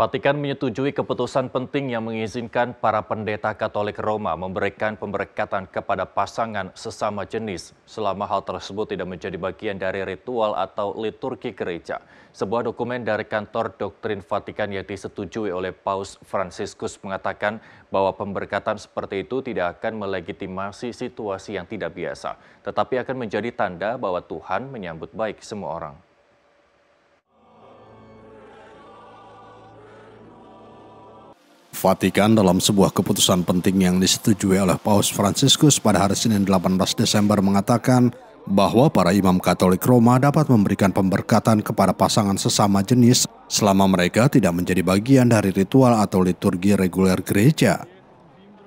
Vatikan menyetujui keputusan penting yang mengizinkan para pendeta Katolik Roma memberikan pemberkatan kepada pasangan sesama jenis selama hal tersebut tidak menjadi bagian dari ritual atau liturgi gereja. Sebuah dokumen dari kantor doktrin Vatikan yang disetujui oleh Paus Franciscus mengatakan bahwa pemberkatan seperti itu tidak akan melegitimasi situasi yang tidak biasa, tetapi akan menjadi tanda bahwa Tuhan menyambut baik semua orang. Vatikan dalam sebuah keputusan penting yang disetujui oleh Paus Fransiskus pada hari Senin 18 Desember mengatakan bahwa para imam Katolik Roma dapat memberikan pemberkatan kepada pasangan sesama jenis selama mereka tidak menjadi bagian dari ritual atau liturgi reguler gereja.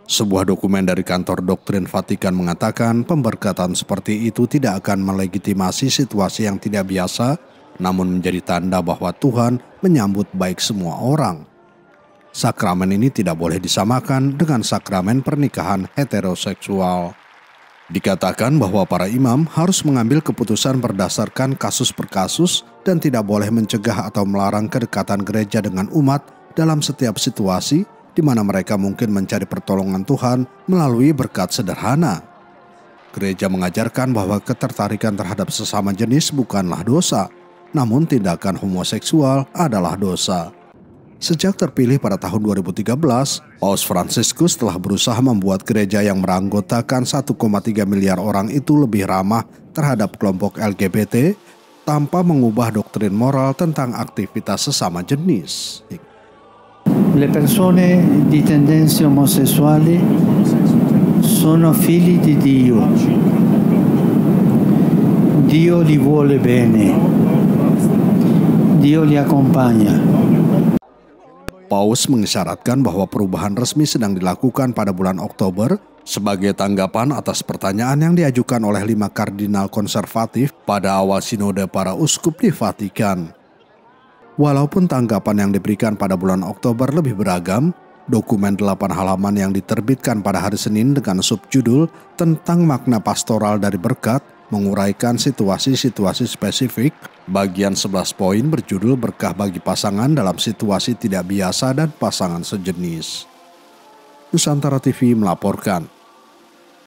Sebuah dokumen dari kantor doktrin Vatikan mengatakan pemberkatan seperti itu tidak akan melegitimasi situasi yang tidak biasa, namun menjadi tanda bahwa Tuhan menyambut baik semua orang sakramen ini tidak boleh disamakan dengan sakramen pernikahan heteroseksual. Dikatakan bahwa para imam harus mengambil keputusan berdasarkan kasus per kasus dan tidak boleh mencegah atau melarang kedekatan gereja dengan umat dalam setiap situasi di mana mereka mungkin mencari pertolongan Tuhan melalui berkat sederhana. Gereja mengajarkan bahwa ketertarikan terhadap sesama jenis bukanlah dosa, namun tindakan homoseksual adalah dosa. Sejak terpilih pada tahun 2013, Paus Franciscus telah berusaha membuat gereja yang beranggotakan 1,3 miliar orang itu lebih ramah terhadap kelompok LGBT tanpa mengubah doktrin moral tentang aktivitas sesama jenis. Le persone di tendenze omosessuali sono figli di Dio. Dio li vuole bene. Dio li accompagna. Paus mengisyaratkan bahwa perubahan resmi sedang dilakukan pada bulan Oktober sebagai tanggapan atas pertanyaan yang diajukan oleh lima kardinal konservatif pada awal sinode para uskup di Vatikan. Walaupun tanggapan yang diberikan pada bulan Oktober lebih beragam, dokumen delapan halaman yang diterbitkan pada hari Senin dengan subjudul tentang makna pastoral dari berkat menguraikan situasi-situasi spesifik. Bagian 11 poin berjudul berkah bagi pasangan dalam situasi tidak biasa dan pasangan sejenis. Nusantara TV melaporkan.